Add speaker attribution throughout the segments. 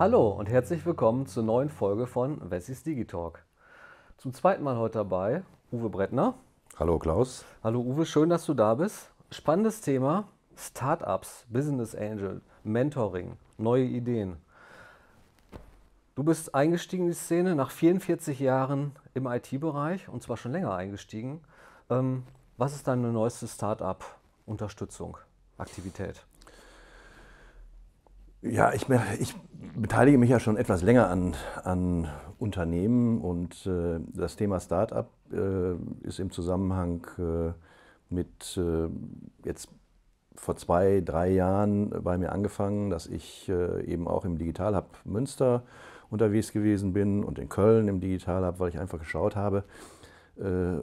Speaker 1: Hallo und herzlich willkommen zur neuen Folge von Wessis Digitalk. Zum zweiten Mal heute dabei Uwe Brettner.
Speaker 2: Hallo Klaus.
Speaker 1: Hallo Uwe, schön, dass du da bist. Spannendes Thema: Startups, Business Angel, Mentoring, neue Ideen. Du bist eingestiegen in die Szene nach 44 Jahren im IT-Bereich und zwar schon länger eingestiegen. Ähm, was ist deine neueste Startup-Unterstützung, Aktivität?
Speaker 2: Ja, ich, ich beteilige mich ja schon etwas länger an, an Unternehmen und äh, das Thema Startup äh, ist im Zusammenhang äh, mit äh, jetzt vor zwei, drei Jahren bei mir angefangen, dass ich äh, eben auch im Digital Hub Münster unterwegs gewesen bin und in Köln im Digital Hub, weil ich einfach geschaut habe, äh,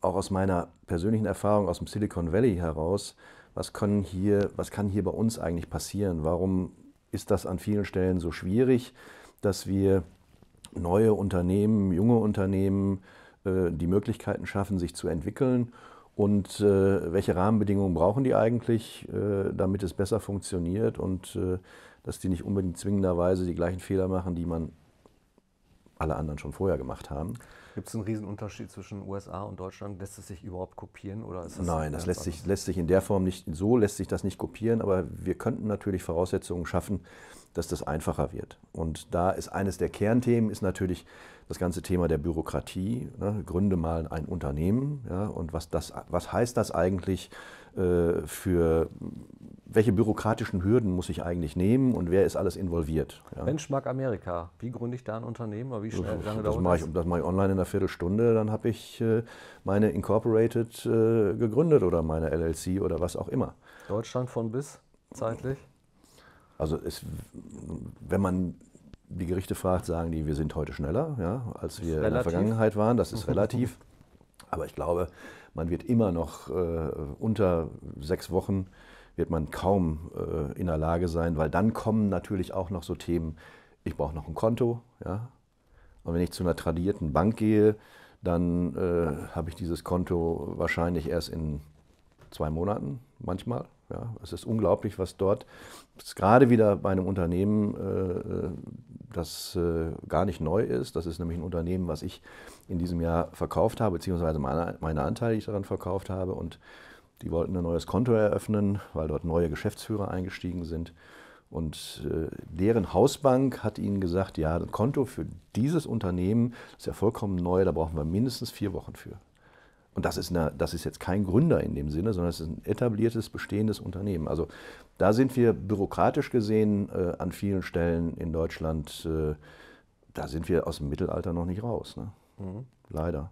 Speaker 2: auch aus meiner persönlichen Erfahrung aus dem Silicon Valley heraus, was können hier, was kann hier bei uns eigentlich passieren? Warum ist das an vielen Stellen so schwierig, dass wir neue Unternehmen, junge Unternehmen äh, die Möglichkeiten schaffen, sich zu entwickeln und äh, welche Rahmenbedingungen brauchen die eigentlich, äh, damit es besser funktioniert und dass die nicht unbedingt zwingenderweise die gleichen Fehler machen, die man alle anderen schon vorher gemacht haben.
Speaker 1: Gibt es einen Riesenunterschied zwischen USA und Deutschland? Lässt es sich überhaupt kopieren? Oder das Nein, das lässt sich,
Speaker 2: lässt sich in der Form nicht, so lässt sich das nicht kopieren, aber wir könnten natürlich Voraussetzungen schaffen, dass das einfacher wird. Und da ist eines der Kernthemen ist natürlich das ganze Thema der Bürokratie. Ne? Gründe mal ein Unternehmen ja? und was, das, was heißt das eigentlich? Äh, für welche bürokratischen Hürden muss ich eigentlich nehmen und wer ist alles involviert. Ja. Benchmark
Speaker 1: Amerika, wie gründe ich da ein Unternehmen oder wie schnell, das, lange das mache ich,
Speaker 2: das? mache ich online in einer Viertelstunde, dann habe ich äh, meine Incorporated äh, gegründet oder meine LLC oder was auch immer.
Speaker 1: Deutschland von bis zeitlich?
Speaker 2: Also es, wenn man die Gerichte fragt, sagen die, wir sind heute schneller ja, als wir relativ. in der Vergangenheit waren. Das ist relativ. Aber ich glaube, man wird immer noch äh, unter sechs Wochen wird man kaum äh, in der Lage sein, weil dann kommen natürlich auch noch so Themen, ich brauche noch ein Konto, ja. Und wenn ich zu einer tradierten Bank gehe, dann äh, habe ich dieses Konto wahrscheinlich erst in zwei Monaten manchmal, ja, es ist unglaublich, was dort ist gerade wieder bei einem Unternehmen, äh, das äh, gar nicht neu ist. Das ist nämlich ein Unternehmen, was ich in diesem Jahr verkauft habe, beziehungsweise meine, meine Anteile, die ich daran verkauft habe. Und die wollten ein neues Konto eröffnen, weil dort neue Geschäftsführer eingestiegen sind. Und äh, deren Hausbank hat ihnen gesagt, ja, ein Konto für dieses Unternehmen ist ja vollkommen neu, da brauchen wir mindestens vier Wochen für. Und das ist, eine, das ist jetzt kein Gründer in dem Sinne, sondern es ist ein etabliertes, bestehendes Unternehmen. Also da sind wir bürokratisch gesehen äh, an vielen Stellen in Deutschland, äh, da sind wir aus dem Mittelalter noch nicht raus. Ne? Mhm. Leider.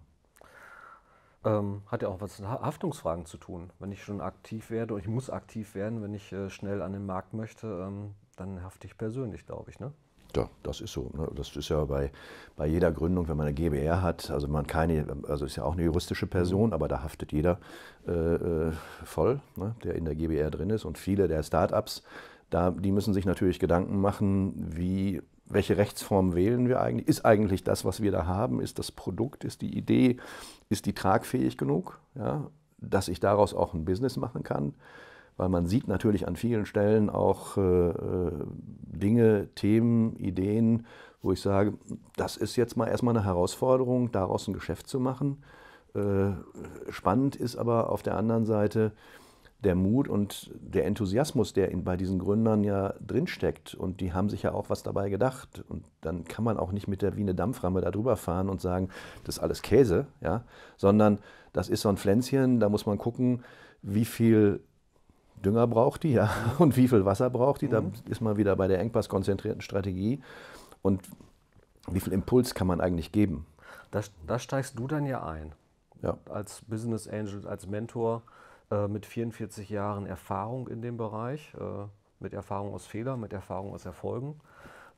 Speaker 1: Ähm, hat ja auch was mit Haftungsfragen zu tun. Wenn ich schon aktiv werde, und ich muss aktiv werden, wenn ich äh, schnell an den Markt möchte, ähm, dann hafte ich persönlich, glaube ich. Ne?
Speaker 2: Ja, das ist so. Ne? Das ist ja bei, bei jeder Gründung, wenn man eine GbR hat, also man keine, also ist ja auch eine juristische Person, mhm. aber da haftet jeder äh, äh, voll, ne? der in der GbR drin ist. Und viele der Start-ups, da, die müssen sich natürlich Gedanken machen, wie, welche Rechtsform wählen wir eigentlich? Ist eigentlich das, was wir da haben, ist das Produkt, ist die Idee, ist die tragfähig genug, ja? dass ich daraus auch ein Business machen kann? weil man sieht natürlich an vielen Stellen auch äh, äh, Dinge, Themen, Ideen, wo ich sage, das ist jetzt mal erstmal eine Herausforderung, daraus ein Geschäft zu machen. Äh, spannend ist aber auf der anderen Seite der Mut und der Enthusiasmus, der in, bei diesen Gründern ja drinsteckt. Und die haben sich ja auch was dabei gedacht. Und dann kann man auch nicht mit der Wiener Dampframme da drüber fahren und sagen, das ist alles Käse, ja, sondern das ist so ein Pflänzchen, da muss man gucken, wie viel Dünger braucht die, ja, mhm. und wie viel Wasser braucht die. Da mhm. ist man wieder bei der engpasskonzentrierten Strategie. Und wie viel Impuls kann man eigentlich geben? Da,
Speaker 1: steigst du dann ja ein.
Speaker 2: Ja. Als Business Angel, als
Speaker 1: Mentor äh, mit 44 Jahren Erfahrung in dem Bereich, äh, mit Erfahrung aus Fehlern, mit Erfahrung aus Erfolgen.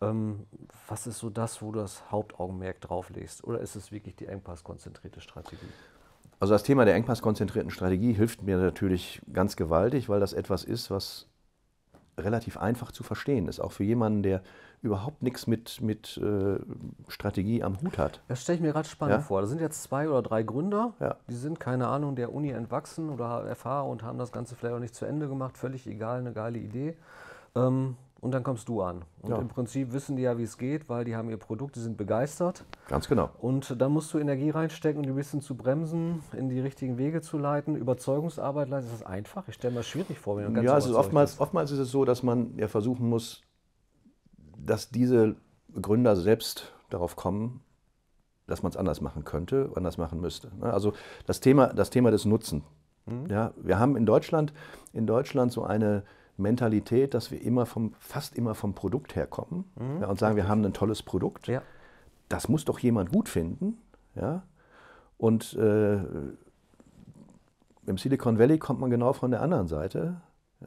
Speaker 1: Ähm, was ist so das, wo du das Hauptaugenmerk drauflegst? Oder ist es wirklich die engpasskonzentrierte Strategie?
Speaker 2: Also das Thema der engpasskonzentrierten Strategie hilft mir natürlich ganz gewaltig, weil das etwas ist, was relativ einfach zu verstehen ist, auch für jemanden, der überhaupt nichts mit, mit äh, Strategie am Hut hat.
Speaker 1: Das stelle ich mir gerade spannend ja?
Speaker 2: vor. Da sind jetzt zwei oder drei Gründer, ja. die sind, keine Ahnung, der Uni
Speaker 1: entwachsen oder erfahren und haben das Ganze vielleicht auch nicht zu Ende gemacht, völlig egal, eine geile Idee. Ähm, und dann kommst du an. Und ja. im Prinzip wissen die ja, wie es geht, weil die haben ihr Produkt, die sind begeistert. Ganz genau. Und dann musst du Energie reinstecken, um die ein bisschen zu bremsen, in die richtigen Wege zu leiten. Überzeugungsarbeit leisten, ist das einfach? Ich stelle mir das schwierig vor. Wenn ganz ja, also oftmals,
Speaker 2: oftmals ist es so, dass man ja versuchen muss, dass diese Gründer selbst darauf kommen, dass man es anders machen könnte, anders machen müsste. Ne? Also das Thema, das Thema des Nutzen. Mhm. Ja, wir haben in Deutschland, in Deutschland so eine Mentalität, dass wir immer vom, fast immer vom Produkt herkommen mhm. ja, und sagen, wir haben ein tolles Produkt. Ja. Das muss doch jemand gut finden. Ja? Und äh, im Silicon Valley kommt man genau von der anderen Seite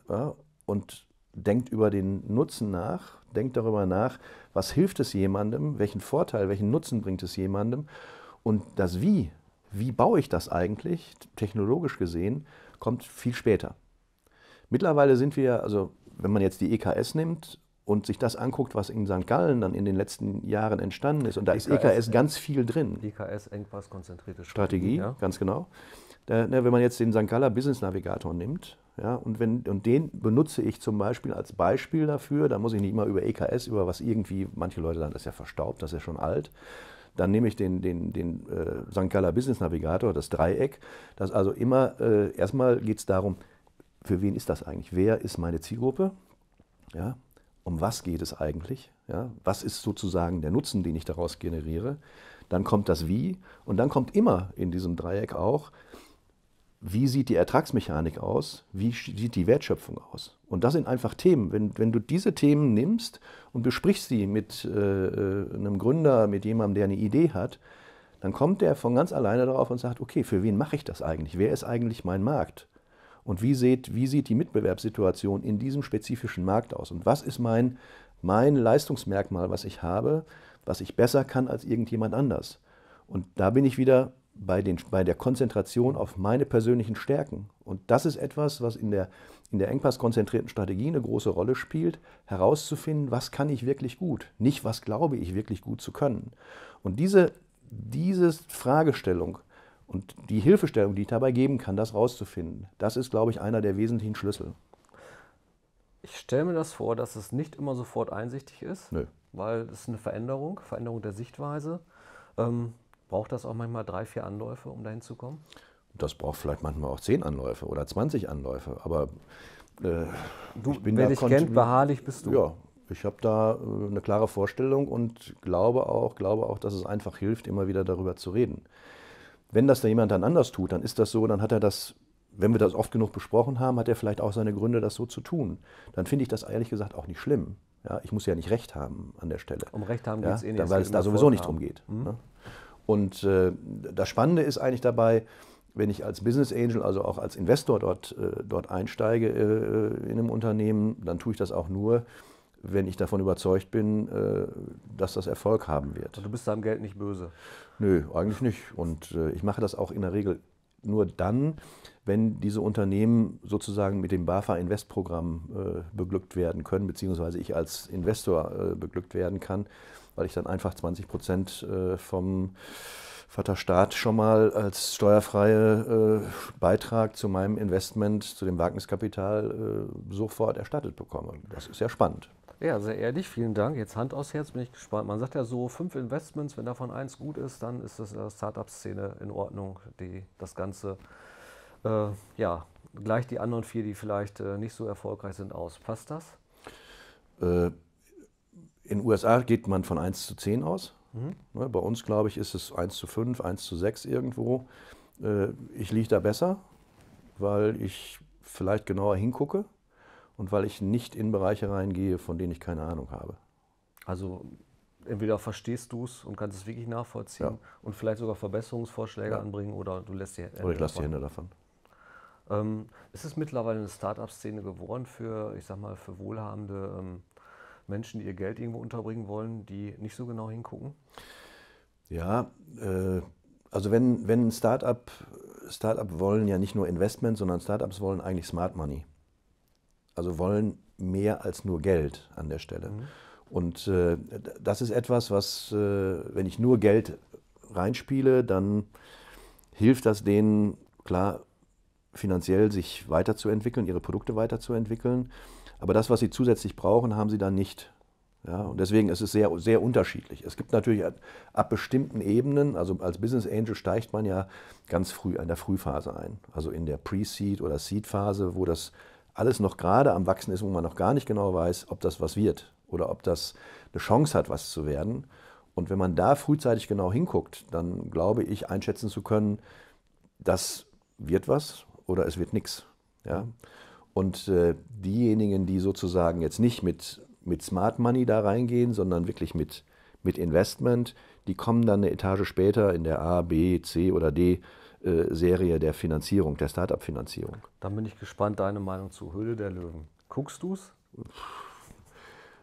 Speaker 2: ja, und denkt über den Nutzen nach, denkt darüber nach, was hilft es jemandem, welchen Vorteil, welchen Nutzen bringt es jemandem. Und das Wie, wie baue ich das eigentlich, technologisch gesehen, kommt viel später. Mittlerweile sind wir, also wenn man jetzt die EKS nimmt und sich das anguckt, was in St. Gallen dann in den letzten Jahren entstanden ist, und da EKS, ist EKS e ganz viel drin.
Speaker 1: EKS, Engpass, konzentrierte Strategie, ja.
Speaker 2: ganz genau. Da, na, wenn man jetzt den St. Galler Business Navigator nimmt, ja, und, wenn, und den benutze ich zum Beispiel als Beispiel dafür, da muss ich nicht immer über EKS, über was irgendwie, manche Leute sagen, das ist ja verstaubt, das ist ja schon alt, dann nehme ich den, den, den äh, St. Galler Business Navigator, das Dreieck, das also immer, äh, erstmal geht es darum, für wen ist das eigentlich? Wer ist meine Zielgruppe? Ja, um was geht es eigentlich? Ja, was ist sozusagen der Nutzen, den ich daraus generiere? Dann kommt das Wie und dann kommt immer in diesem Dreieck auch, wie sieht die Ertragsmechanik aus? Wie sieht die Wertschöpfung aus? Und das sind einfach Themen. Wenn, wenn du diese Themen nimmst und besprichst sie mit äh, äh, einem Gründer, mit jemandem, der eine Idee hat, dann kommt der von ganz alleine darauf und sagt, okay, für wen mache ich das eigentlich? Wer ist eigentlich mein Markt? und wie sieht, wie sieht die Mitbewerbssituation in diesem spezifischen Markt aus und was ist mein, mein Leistungsmerkmal, was ich habe, was ich besser kann als irgendjemand anders. Und da bin ich wieder bei, den, bei der Konzentration auf meine persönlichen Stärken. Und das ist etwas, was in der, in der engpasskonzentrierten Strategie eine große Rolle spielt, herauszufinden, was kann ich wirklich gut, nicht was glaube ich wirklich gut zu können. Und diese, diese Fragestellung und die Hilfestellung, die ich dabei geben kann, das rauszufinden, das ist, glaube ich, einer der wesentlichen Schlüssel.
Speaker 1: Ich stelle mir das vor, dass es nicht immer sofort einsichtig ist, Nö. weil es ist eine Veränderung, Veränderung der Sichtweise. Ähm, braucht das auch manchmal drei, vier Anläufe, um dahin zu kommen?
Speaker 2: Das braucht vielleicht manchmal auch zehn Anläufe oder 20 Anläufe, aber äh, du, ich bin wer dich kennt, beharrlich bist du. Ja, ich habe da äh, eine klare Vorstellung und glaube auch, glaube auch, dass es einfach hilft, immer wieder darüber zu reden wenn das da jemand dann anders tut, dann ist das so, dann hat er das, wenn wir das oft genug besprochen haben, hat er vielleicht auch seine Gründe, das so zu tun. Dann finde ich das ehrlich gesagt auch nicht schlimm. Ja, ich muss ja nicht Recht haben an der Stelle. Um Recht haben ja, eh geht es eh nicht. Weil es da sowieso nicht drum geht. Mhm. Ne? Und äh, das Spannende ist eigentlich dabei, wenn ich als Business Angel, also auch als Investor dort, äh, dort einsteige äh, äh in einem Unternehmen, dann tue ich das auch nur, wenn ich davon überzeugt bin, äh, dass das Erfolg haben wird. Und also du bist deinem Geld nicht böse. Nö, eigentlich nicht. Und äh, ich mache das auch in der Regel nur dann, wenn diese Unternehmen sozusagen mit dem BAFA Invest-Programm äh, beglückt werden können, beziehungsweise ich als Investor äh, beglückt werden kann, weil ich dann einfach 20 Prozent äh, vom Vater Staat schon mal als steuerfreie äh, Beitrag zu meinem Investment, zu dem Wagniskapital äh, sofort erstattet bekomme. Das ist ja spannend.
Speaker 1: Ja, sehr ehrlich, vielen Dank. Jetzt Hand aus Herz, bin ich gespannt. Man sagt ja so, fünf Investments, wenn davon eins gut ist, dann ist das in der Startup-Szene in Ordnung, die das Ganze, äh, ja, gleich die anderen vier, die vielleicht äh, nicht so erfolgreich sind, aus. Passt das?
Speaker 2: Äh, in den USA geht man von 1 zu 10 aus. Mhm. Ne, bei uns, glaube ich, ist es 1 zu 5, 1 zu 6 irgendwo. Äh, ich liege da besser, weil ich vielleicht genauer hingucke und weil ich nicht in Bereiche reingehe, von denen ich keine Ahnung habe. Also
Speaker 1: entweder verstehst du es und kannst es wirklich nachvollziehen ja. und vielleicht sogar Verbesserungsvorschläge ja. anbringen oder du lässt die Hände Oder ich lasse die Hände davon. Ähm, ist es mittlerweile eine Start-up-Szene geworden für, ich sag mal, für wohlhabende ähm, Menschen, die ihr Geld irgendwo unterbringen wollen, die nicht so genau hingucken?
Speaker 2: Ja, äh, also wenn, wenn ein Startup, Startup wollen ja nicht nur Investment, sondern Startups wollen eigentlich Smart Money. Also wollen mehr als nur Geld an der Stelle. Mhm. Und äh, das ist etwas, was, äh, wenn ich nur Geld reinspiele, dann hilft das denen, klar, finanziell sich weiterzuentwickeln, ihre Produkte weiterzuentwickeln. Aber das, was sie zusätzlich brauchen, haben sie dann nicht. Ja, und deswegen ist es sehr, sehr unterschiedlich. Es gibt natürlich ab bestimmten Ebenen, also als Business Angel steigt man ja ganz früh in der Frühphase ein. Also in der Pre-Seed oder Seed-Phase, wo das alles noch gerade am Wachsen ist, wo man noch gar nicht genau weiß, ob das was wird oder ob das eine Chance hat, was zu werden. Und wenn man da frühzeitig genau hinguckt, dann glaube ich, einschätzen zu können, das wird was oder es wird nichts. Ja? Und äh, diejenigen, die sozusagen jetzt nicht mit, mit Smart Money da reingehen, sondern wirklich mit, mit Investment, die kommen dann eine Etage später in der A, B, C oder D. Äh, Serie der Finanzierung, der Startup-Finanzierung.
Speaker 1: Dann bin ich gespannt, deine Meinung zu Höhle der Löwen. Guckst du es?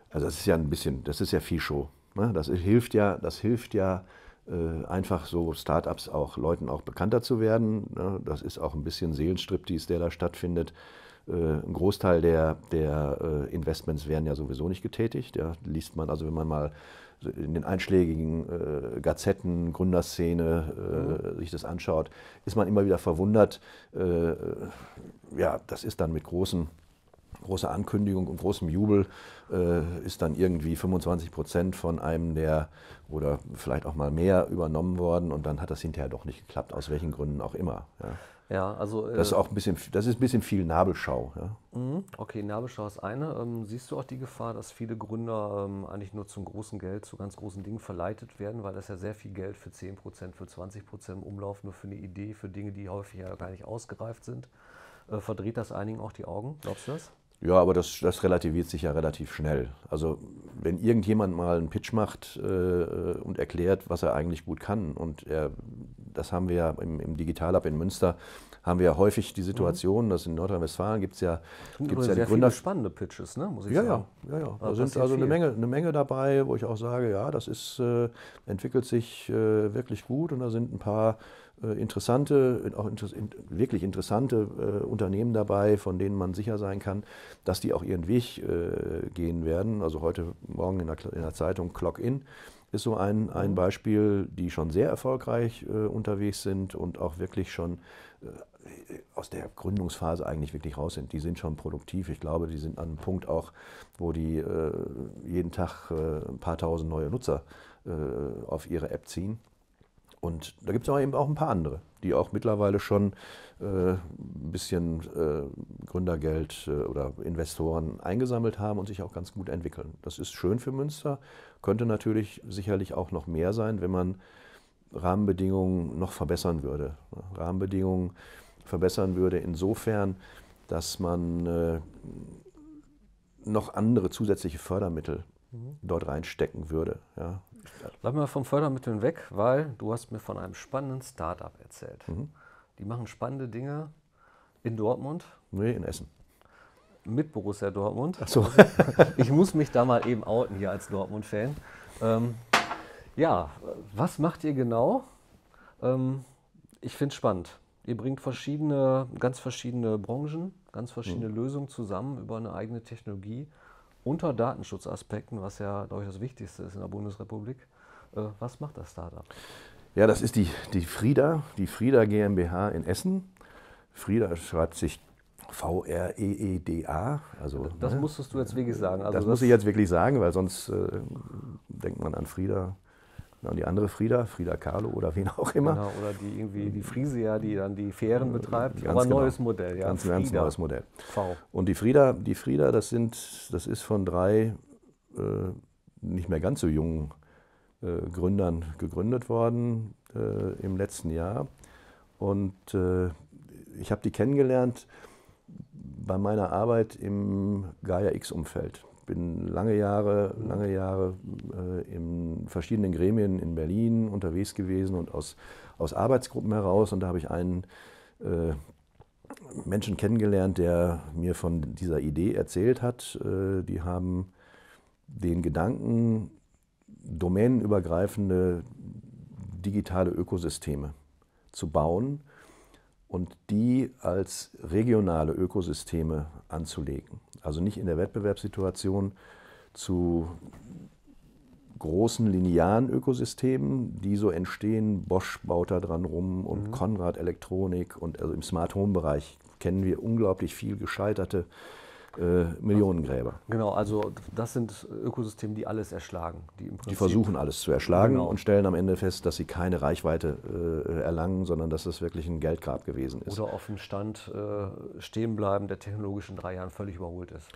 Speaker 2: Also das ist ja ein bisschen, das ist ja viel Show. Ne? Das hilft ja, das hilft ja äh, einfach so Startups auch Leuten auch bekannter zu werden. Ne? Das ist auch ein bisschen Seelenstriptease, der da stattfindet. Äh, ein Großteil der, der äh, Investments werden ja sowieso nicht getätigt. Ja, liest man also, wenn man mal in den einschlägigen äh, Gazetten, Gründerszene äh, mhm. sich das anschaut, ist man immer wieder verwundert. Äh, ja, das ist dann mit großen, großer Ankündigung und großem Jubel, äh, ist dann irgendwie 25 Prozent von einem der oder vielleicht auch mal mehr übernommen worden und dann hat das hinterher doch nicht geklappt, aus welchen Gründen auch immer. Ja. Ja, also, äh, das ist auch ein bisschen, das ist ein bisschen viel Nabelschau. Ja?
Speaker 1: Mhm. Okay, Nabelschau ist eine. Ähm, siehst du auch die Gefahr, dass viele Gründer ähm, eigentlich nur zum großen Geld, zu ganz großen Dingen verleitet werden, weil das ja sehr viel Geld für 10%, für 20% im Umlauf, nur für eine Idee, für Dinge, die häufig ja gar nicht ausgereift sind. Äh, verdreht das einigen auch die Augen? Glaubst du das?
Speaker 2: Ja, aber das, das relativiert sich ja relativ schnell. Also wenn irgendjemand mal einen Pitch macht äh, äh und erklärt, was er eigentlich gut kann und er das haben wir ja im, im Digitalab in Münster, haben wir ja häufig die Situation, mhm. dass in Nordrhein-Westfalen gibt es ja, gibt's ja die Gründer. spannende Pitches, ne? muss ich ja, sagen. Ja, ja, ah, ja. Da, sind also eine Menge, eine Menge dabei, wo ich auch sage, ja, das ist, äh, entwickelt sich äh, wirklich gut und da sind ein paar äh, interessante, auch inter wirklich interessante äh, Unternehmen dabei, von denen man sicher sein kann, dass die auch ihren Weg äh, gehen werden. Also heute Morgen in der, in der Zeitung Clock In ist so ein, ein Beispiel, die schon sehr erfolgreich äh, unterwegs sind und auch wirklich schon äh, aus der Gründungsphase eigentlich wirklich raus sind. Die sind schon produktiv. Ich glaube, die sind an einem Punkt auch, wo die äh, jeden Tag äh, ein paar tausend neue Nutzer äh, auf ihre App ziehen. Und da gibt es eben auch ein paar andere, die auch mittlerweile schon äh, ein bisschen äh, Gründergeld äh, oder Investoren eingesammelt haben und sich auch ganz gut entwickeln. Das ist schön für Münster, könnte natürlich sicherlich auch noch mehr sein, wenn man Rahmenbedingungen noch verbessern würde. Rahmenbedingungen verbessern würde insofern, dass man äh, noch andere zusätzliche Fördermittel mhm. dort reinstecken würde. Ja?
Speaker 1: Bleiben wir vom Fördermitteln weg, weil du hast mir von einem spannenden Startup erzählt. Mhm. Die machen spannende Dinge in Dortmund. Nee, in Essen. Mit Borussia Dortmund. Ach so. ich muss mich da mal eben outen hier als Dortmund-Fan. Ähm, ja, was macht ihr genau? Ähm, ich finde es spannend. Ihr bringt verschiedene, ganz verschiedene Branchen, ganz verschiedene mhm. Lösungen zusammen über eine eigene Technologie unter Datenschutzaspekten, was ja, glaube ich, das Wichtigste ist in der Bundesrepublik. Äh, was macht das Startup?
Speaker 2: Ja, das ist die, die Frieda, die Frieda GmbH in Essen. Frieda schreibt sich V-R-E-E-D-A. Also, das ne?
Speaker 1: musstest du jetzt wirklich sagen. Also das, das muss ich jetzt
Speaker 2: wirklich sagen, weil sonst äh, denkt man an Frieda Ne, und die andere Frieda, Frieda Kahlo oder wen auch
Speaker 1: immer. Genau, oder die irgendwie die Friesia, die dann die Fähren äh, betreibt. Ganz Aber genau. neues Modell, ja. Ganz, ganz neues Modell. V.
Speaker 2: Und die Frieda, die Frieda, das sind, das ist von drei äh, nicht mehr ganz so jungen äh, Gründern gegründet worden äh, im letzten Jahr. Und äh, ich habe die kennengelernt bei meiner Arbeit im Gaia X-Umfeld bin lange Jahre, lange Jahre äh, in verschiedenen Gremien in Berlin unterwegs gewesen und aus, aus Arbeitsgruppen heraus. Und da habe ich einen äh, Menschen kennengelernt, der mir von dieser Idee erzählt hat. Äh, die haben den Gedanken, domänenübergreifende digitale Ökosysteme zu bauen und die als regionale Ökosysteme anzulegen. Also nicht in der Wettbewerbssituation zu großen linearen Ökosystemen, die so entstehen. Bosch baut da dran rum und mhm. Konrad Elektronik und also im Smart Home Bereich kennen wir unglaublich viel gescheiterte äh, Millionengräber. Genau, also
Speaker 1: das sind Ökosysteme, die alles erschlagen.
Speaker 2: Die, die versuchen alles zu erschlagen genau. und stellen am Ende fest, dass sie keine Reichweite äh, erlangen, sondern dass es das wirklich ein Geldgrab gewesen ist.
Speaker 1: Oder auf dem Stand äh, stehen bleiben, der technologisch in drei Jahren völlig überholt ist.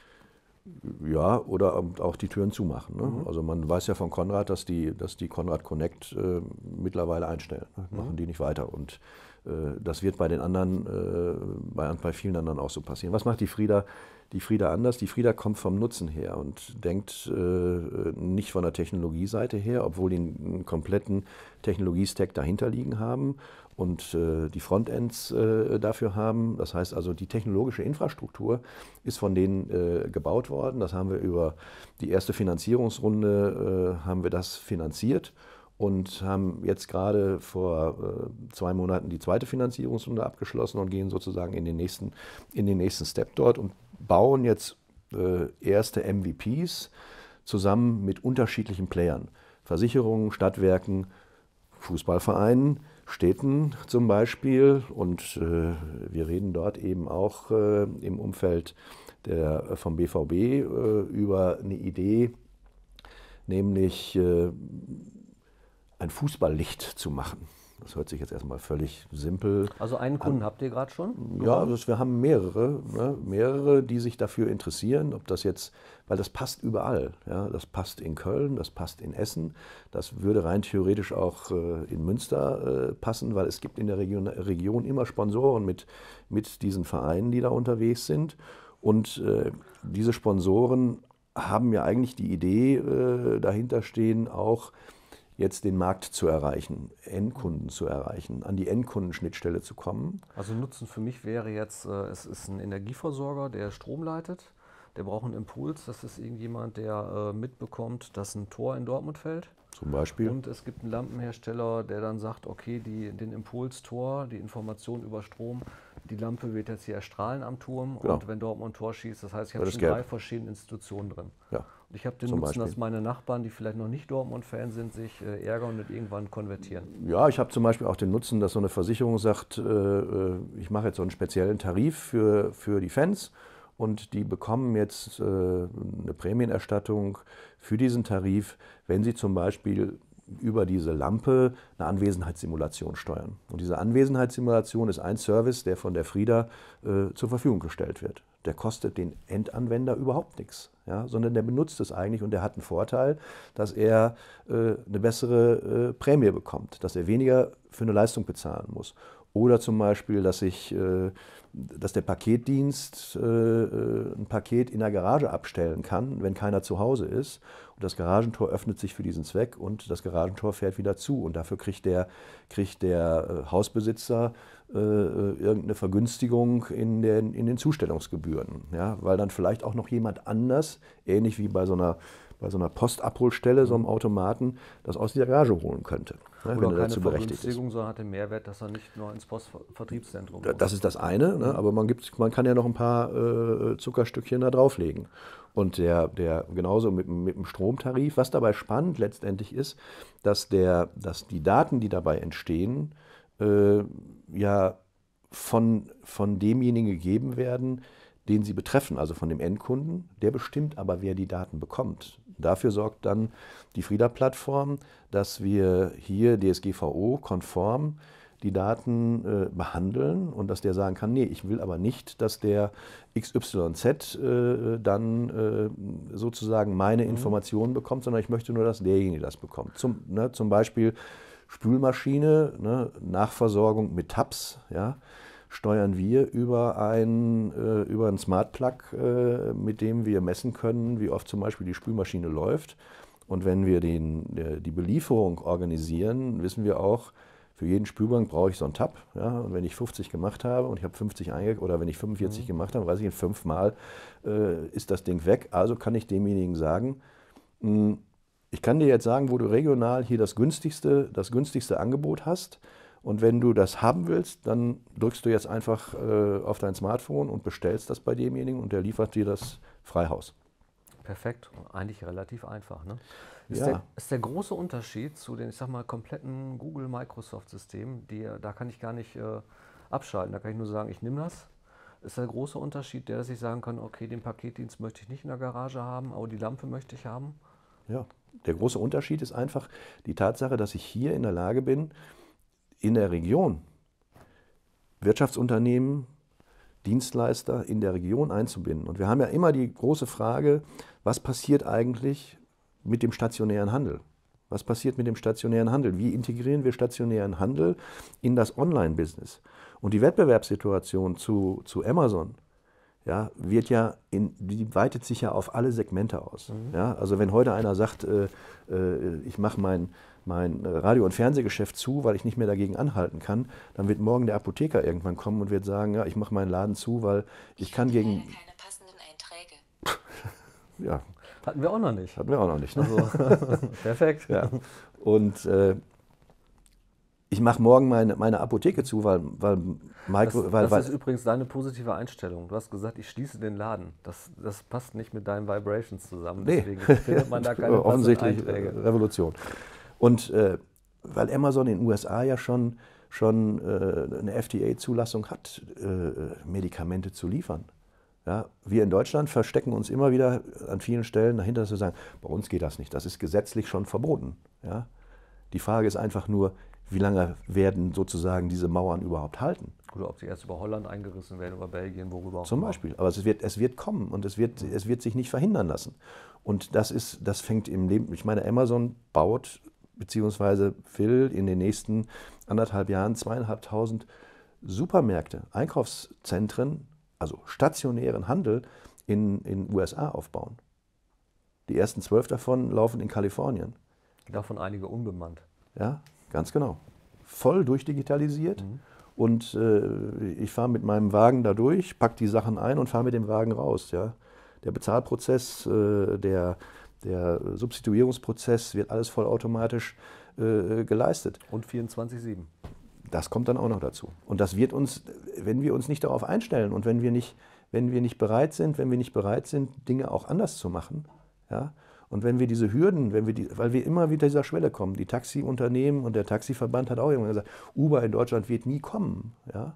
Speaker 2: Ja, oder auch die Türen zumachen. Ne? Mhm. Also man weiß ja von Konrad, dass die, dass die Konrad Connect äh, mittlerweile einstellen. Ne? Mhm. Machen die nicht weiter. Und äh, das wird bei den anderen, äh, bei, bei vielen anderen auch so passieren. Was macht die Frieda? die Frieda anders. Die Frieda kommt vom Nutzen her und denkt äh, nicht von der Technologieseite her, obwohl die einen kompletten Technologiestack dahinter liegen haben und äh, die Frontends äh, dafür haben. Das heißt also, die technologische Infrastruktur ist von denen äh, gebaut worden. Das haben wir über die erste Finanzierungsrunde äh, haben wir das finanziert und haben jetzt gerade vor äh, zwei Monaten die zweite Finanzierungsrunde abgeschlossen und gehen sozusagen in den nächsten, in den nächsten Step dort und bauen jetzt äh, erste MVPs zusammen mit unterschiedlichen Playern. Versicherungen, Stadtwerken, Fußballvereinen, Städten zum Beispiel. Und äh, wir reden dort eben auch äh, im Umfeld der, äh, vom BVB äh, über eine Idee, nämlich ein Fußballlicht zu machen. Das hört sich jetzt erstmal völlig simpel.
Speaker 1: Also einen Kunden an. habt ihr gerade schon? Ja, also
Speaker 2: wir haben mehrere, ne, mehrere, die sich dafür interessieren, ob das jetzt, weil das passt überall. Ja, das passt in Köln, das passt in Essen, das würde rein theoretisch auch äh, in Münster äh, passen, weil es gibt in der Region, Region immer Sponsoren mit, mit diesen Vereinen, die da unterwegs sind. Und äh, diese Sponsoren haben ja eigentlich die Idee äh, dahinter stehen, auch jetzt den Markt zu erreichen, Endkunden zu erreichen, an die Endkundenschnittstelle zu kommen.
Speaker 1: Also Nutzen für mich wäre jetzt, äh, es ist ein Energieversorger, der Strom leitet, der braucht einen Impuls, das ist irgendjemand, der äh, mitbekommt, dass ein Tor in Dortmund fällt. Zum Beispiel. Und es gibt einen Lampenhersteller, der dann sagt, okay, die, den Impulstor, die Information über Strom, die Lampe wird jetzt hier erstrahlen am Turm genau. und wenn Dortmund Tor schießt, das heißt, ich habe schon drei verschiedene Institutionen drin.
Speaker 2: Ja. Ich habe den Nutzen, Beispiel. dass
Speaker 1: meine Nachbarn, die vielleicht noch nicht Dortmund-Fan sind, sich äh, ärgern und irgendwann konvertieren.
Speaker 2: Ja, ich habe zum Beispiel auch den Nutzen, dass so eine Versicherung sagt, äh, äh, ich mache jetzt so einen speziellen Tarif für, für die Fans und die bekommen jetzt äh, eine Prämienerstattung für diesen Tarif, wenn sie zum Beispiel über diese Lampe eine Anwesenheitssimulation steuern. Und diese Anwesenheitssimulation ist ein Service, der von der Frieda äh, zur Verfügung gestellt wird der kostet den Endanwender überhaupt nichts, ja, sondern der benutzt es eigentlich und der hat einen Vorteil, dass er äh, eine bessere äh, Prämie bekommt, dass er weniger für eine Leistung bezahlen muss. Oder zum Beispiel, dass ich äh, dass der Paketdienst äh, ein Paket in der Garage abstellen kann, wenn keiner zu Hause ist. Und das Garagentor öffnet sich für diesen Zweck und das Garagentor fährt wieder zu. Und dafür kriegt der, kriegt der äh, Hausbesitzer äh, irgendeine Vergünstigung in den, in den Zustellungsgebühren. Ja? Weil dann vielleicht auch noch jemand anders, ähnlich wie bei so einer bei so einer Postabholstelle, so einem mhm. Automaten, das aus der Garage holen könnte, ne, wenn er dazu berechtigt
Speaker 1: ist. sondern hat den Mehrwert, dass er nicht nur ins Postvertriebszentrum muss.
Speaker 2: Das ist das eine, ne, mhm. aber man, gibt, man kann ja noch ein paar äh, Zuckerstückchen da drauflegen. Und der, der genauso mit, mit dem Stromtarif, was dabei spannend letztendlich ist, dass, der, dass die Daten, die dabei entstehen, äh, ja von, von demjenigen gegeben werden, den sie betreffen, also von dem Endkunden. Der bestimmt aber, wer die Daten bekommt. Dafür sorgt dann die Frieda-Plattform, dass wir hier DSGVO-konform die Daten äh, behandeln und dass der sagen kann, nee, ich will aber nicht, dass der XYZ äh, dann äh, sozusagen meine mhm. Informationen bekommt, sondern ich möchte nur, dass derjenige das bekommt. Zum, ne, zum Beispiel Spülmaschine, ne, Nachversorgung mit Tabs, ja steuern wir über ein, äh, über ein Smart Plug, äh, mit dem wir messen können, wie oft zum Beispiel die Spülmaschine läuft. Und wenn wir den, äh, die Belieferung organisieren, wissen wir auch, für jeden Spülbank brauche ich so einen Tab. Ja? Und wenn ich 50 gemacht habe und ich habe 50 eingekauft oder wenn ich 45 mhm. gemacht habe, weiß ich, in fünf Mal äh, ist das Ding weg. Also kann ich demjenigen sagen, mh, hm, ich kann dir jetzt sagen, wo du regional hier das günstigste, das günstigste Angebot hast. Und wenn du das haben willst, dann drückst du jetzt einfach äh, auf dein Smartphone und bestellst das bei demjenigen und der liefert dir das Freihaus.
Speaker 1: Perfekt, eigentlich relativ einfach. Ne? Ist, ja. der, ist der große Unterschied zu den, ich sag mal, kompletten Google-Microsoft-Systemen, die da kann ich gar nicht äh, abschalten, da kann ich nur sagen, ich nehme das. Ist der große Unterschied der, dass ich sagen kann, okay, den Paketdienst möchte ich nicht in der Garage haben, aber die Lampe möchte ich haben?
Speaker 2: Ja, der große Unterschied ist einfach die Tatsache, dass ich hier in der Lage bin, in der Region Wirtschaftsunternehmen, Dienstleister in der Region einzubinden. Und wir haben ja immer die große Frage, was passiert eigentlich mit dem stationären Handel? Was passiert mit dem stationären Handel? Wie integrieren wir stationären Handel in das Online-Business? Und die Wettbewerbssituation zu, zu Amazon ja, wird ja in, die weitet sich ja auf alle Segmente aus. Mhm. Ja, also wenn heute einer sagt, äh, äh, ich mache mein, mein äh, Radio- und Fernsehgeschäft zu, weil ich nicht mehr dagegen anhalten kann, dann wird morgen der Apotheker irgendwann kommen und wird sagen, ja, ich mache meinen Laden zu, weil ich, ich kann gegen... Keine passenden Einträge. ja. Hatten wir auch noch nicht. Hatten wir auch noch nicht. Ne? Also, perfekt. Ja. Und äh, ich mache morgen meine, meine Apotheke zu, weil, weil Micro. Das, weil, das weil, ist
Speaker 1: übrigens deine positive Einstellung. Du hast gesagt, ich schließe den Laden. Das, das passt nicht mit deinen Vibrations zusammen. Deswegen findet man da keine Offensichtlich Einträge.
Speaker 2: Revolution. Und äh, weil Amazon in den USA ja schon, schon äh, eine FDA-Zulassung hat, äh, Medikamente zu liefern. Ja, wir in Deutschland verstecken uns immer wieder an vielen Stellen dahinter dass wir sagen, bei uns geht das nicht, das ist gesetzlich schon verboten. Ja? Die Frage ist einfach nur, wie lange werden sozusagen diese Mauern überhaupt halten?
Speaker 1: Oder ob sie erst über Holland eingerissen werden, über Belgien,
Speaker 2: worüber auch Zum Beispiel. Aber es wird, es wird kommen und es wird, es wird sich nicht verhindern lassen. Und das ist, das fängt im Leben, ich meine, Amazon baut beziehungsweise will in den nächsten anderthalb Jahren zweieinhalbtausend Supermärkte, Einkaufszentren, also stationären Handel in den USA aufbauen. Die ersten zwölf davon laufen in Kalifornien.
Speaker 1: Davon einige unbemannt.
Speaker 2: Ja, ganz genau. Voll durchdigitalisiert. Mhm. Und äh, ich fahre mit meinem Wagen da durch, packe die Sachen ein und fahre mit dem Wagen raus. Ja. Der Bezahlprozess, äh, der der Substituierungsprozess wird alles vollautomatisch äh, geleistet. Und 24-7. Das kommt dann auch noch dazu. Und das wird uns, wenn wir uns nicht darauf einstellen und wenn wir nicht, wenn wir nicht bereit sind, wenn wir nicht bereit sind, Dinge auch anders zu machen, ja, und wenn wir diese Hürden, wenn wir die, weil wir immer wieder dieser Schwelle kommen, die Taxiunternehmen und der Taxiverband hat auch irgendwann gesagt, Uber in Deutschland wird nie kommen, ja,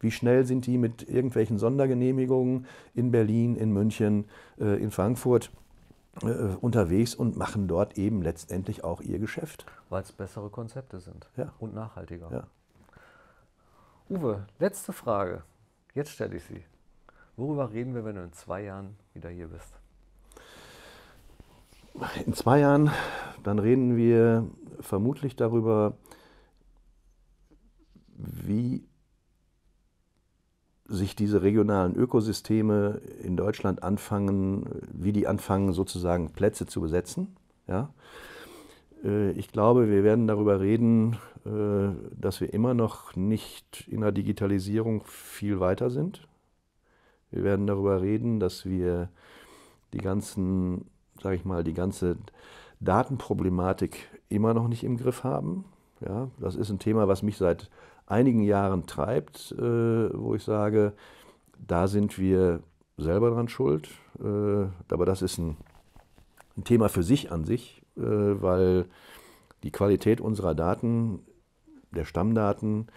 Speaker 2: wie schnell sind die mit irgendwelchen Sondergenehmigungen in Berlin, in München, äh, in Frankfurt äh, unterwegs und machen dort eben letztendlich auch ihr Geschäft.
Speaker 1: Weil es bessere Konzepte sind ja. und nachhaltiger. Ja. Uwe, letzte Frage. Jetzt stelle ich sie. Worüber reden wir, wenn du in zwei Jahren wieder hier bist?
Speaker 2: In zwei Jahren, dann reden wir vermutlich darüber, wie sich diese regionalen Ökosysteme in Deutschland anfangen, wie die anfangen, sozusagen Plätze zu besetzen. Ja? Äh, ich glaube, wir werden darüber reden, äh, dass wir immer noch nicht in der Digitalisierung viel weiter sind. Wir werden darüber reden, dass wir die ganzen, sage ich mal, die ganze Datenproblematik immer noch nicht im Griff haben. Ja, das ist ein Thema, was mich seit einigen Jahren treibt, äh, wo ich sage, da sind wir selber dran schuld. Äh, aber das ist ein, ein Thema für sich an sich, äh, weil die Qualität unserer Daten, der Stammdaten,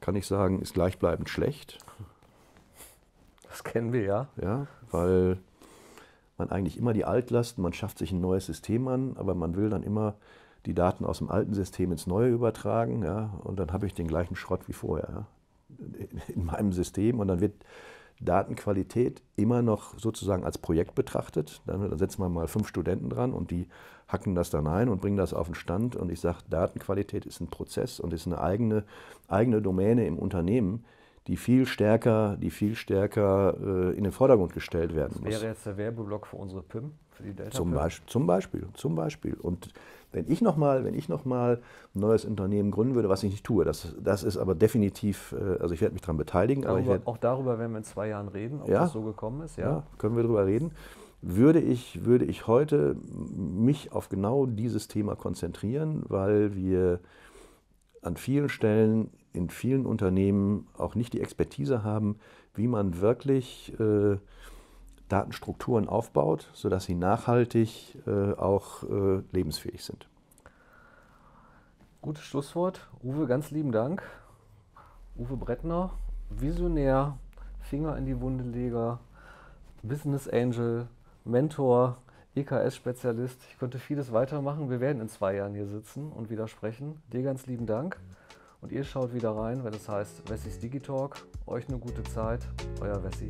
Speaker 2: kann ich sagen, ist gleichbleibend schlecht.
Speaker 1: Das kennen wir ja.
Speaker 2: Ja, weil man eigentlich immer die Altlasten, man schafft sich ein neues System an, aber man will dann immer die Daten aus dem alten System ins neue übertragen ja, und dann habe ich den gleichen Schrott wie vorher ja, in meinem System und dann wird Datenqualität immer noch sozusagen als Projekt betrachtet. Dann, dann setzen wir mal fünf Studenten dran und die hacken das dann ein und bringen das auf den Stand und ich sage, Datenqualität ist ein Prozess und ist eine eigene, eigene Domäne im Unternehmen, die viel stärker, die viel stärker äh, in den Vordergrund gestellt werden das muss. Wäre
Speaker 1: jetzt der Werbeblock für unsere PIM, für die Delta zum,
Speaker 2: Beispiel, zum Beispiel, zum Beispiel. Und wenn ich nochmal, wenn ein neues Unternehmen gründen würde, was ich nicht tue. Das, das ist aber definitiv, äh, also ich werde mich daran beteiligen. Darüber, werd,
Speaker 1: auch darüber werden wir in zwei Jahren reden, ob ja, das so gekommen ist. Ja. ja,
Speaker 2: können wir darüber reden. Würde ich, würde ich heute mich auf genau dieses Thema konzentrieren, weil wir an vielen Stellen in vielen Unternehmen auch nicht die Expertise haben, wie man wirklich äh, Datenstrukturen aufbaut, sodass sie nachhaltig äh, auch äh, lebensfähig sind.
Speaker 1: Gutes Schlusswort. Uwe, ganz lieben Dank. Uwe Brettner, Visionär, Finger in die Wunde Leger, Business Angel, Mentor, EKS-Spezialist. Ich könnte vieles weitermachen. Wir werden in zwei Jahren hier sitzen und wieder sprechen. Dir ganz lieben Dank. Und ihr schaut wieder rein, wenn es heißt Wessis Digitalk. Euch eine gute Zeit. Euer Wessi.